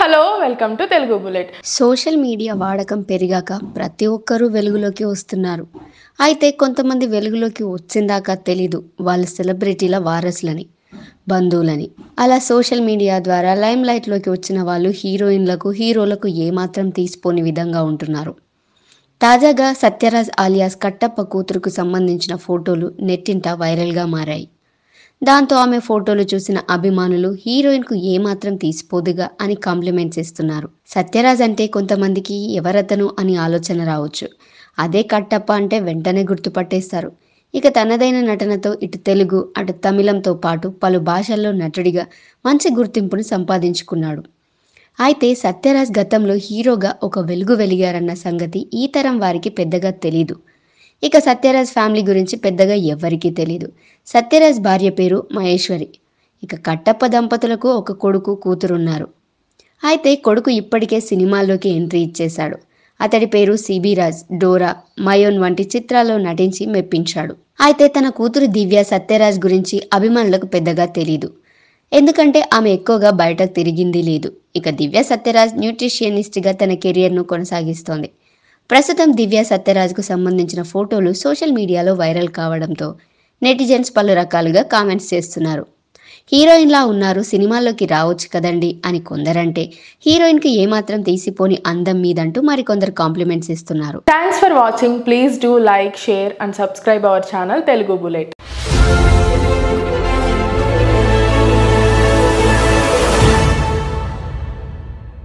hello welcome to Telugu Bullet social media వాడకం పెరిగాక ప్రతి ఒక్కరూ వెలుగులోకి వస్తున్నారు అయితే కొంతమంది వెలుగులోకి వచ్చిందాక తెలీదు వాళ్ళ సెలబ్రిటీల వారసులని బంధువులని అలా సోషల్ మీడియా ద్వారా లైమ్ లైట్లోకి వచ్చిన వాళ్ళు హీరోయిన్లకు హీరోలకు ఏమాత్రం తీసిపోని విధంగా ఉంటున్నారు తాజాగా సత్యరాజ్ ఆలియాస్ కట్టప్ప కూతురుకు సంబంధించిన ఫోటోలు నెట్టింట వైరల్గా మారాయి దాంతో ఆమె ఫోటోలు చూసిన అభిమానులు హీరోయిన్కు ఏమాత్రం తీసిపోదుగా అని కాంప్లిమెంట్స్ ఇస్తున్నారు సత్యరాజ్ అంటే కొంతమందికి ఎవరతను అని ఆలోచన రావచ్చు అదే కట్టప్ప అంటే వెంటనే గుర్తుపట్టేస్తారు ఇక తనదైన నటనతో ఇటు తెలుగు అటు తమిళంతో పాటు పలు భాషల్లో నటుడిగా మంచి గుర్తింపును సంపాదించుకున్నాడు అయితే సత్యరాజ్ గతంలో హీరోగా ఒక వెలుగు వెలిగారన్న సంగతి ఈ తరం వారికి పెద్దగా తెలీదు ఇక సత్యరాజ్ ఫ్యామిలీ గురించి పెద్దగా ఎవరికీ తెలియదు సత్యరాజ్ భార్య పేరు మహేశ్వరి ఇక కట్టప్ప దంపతులకు ఒక కొడుకు కూతురున్నారు అయితే కొడుకు ఇప్పటికే సినిమాల్లోకి ఎంట్రీ ఇచ్చేశాడు అతడి పేరు సిబిరాజ్ డోరా మయోన్ వంటి చిత్రాల్లో నటించి మెప్పించాడు అయితే తన కూతురు దివ్య సత్యరాజ్ గురించి అభిమానులకు పెద్దగా తెలీదు ఎందుకంటే ఆమె ఎక్కువగా బయటకు తిరిగింది లేదు ఇక దివ్య సత్యరాజ్ న్యూట్రిషియనిస్ట్గా తన కెరియర్ను కొనసాగిస్తోంది ప్రస్తుతం దివ్య సత్యరాజ్కు సంబంధించిన ఫోటోలు సోషల్ మీడియాలో వైరల్ కావడంతో నెటిజన్స్ పలు రకాలుగా కామెంట్స్ చేస్తున్నారు హీరోయిన్లా ఉన్నారు సినిమాల్లోకి రావచ్చు కదండి అని కొందరంటే హీరోయిన్కి ఏమాత్రం తీసిపోని అందం మీదంటూ మరికొందరు కాంప్లిమెంట్స్ ఇస్తున్నారు thanks for watching please do like share and subscribe our channel Telugu bullet